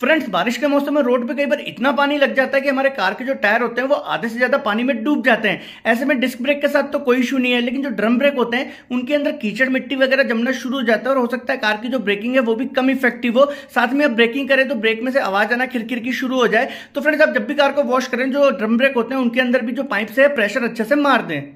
friends बारिश के मौसम में रोड पे कई बार इतना पानी लग जाता है कि हमारे कार के जो टायर होते हैं वो आधे से ज्यादा पानी में डूब जाते हैं ऐसे में डिस्क ब्रेक के साथ तो कोई इशू नहीं है लेकिन जो ड्रम ब्रेक होते हैं उनके अंदर कीचड़ मिट्टी वगैरह जमना शुरू हो जाता है और हो सकता है कार की जो ब्रेकिंग है वो भी कम इफेक्टिव हो साथ में आप ब्रेकिंग करें तो ब्रेक में से आवाज आना खिरखिर की शुरू हो जाए तो फ्रेंड्स आप जब भी कार को वॉश करें जो ड्रम ब्रेक होते हैं उनके अंदर भी जो पाइप से प्रेशर अच्छे से मार दें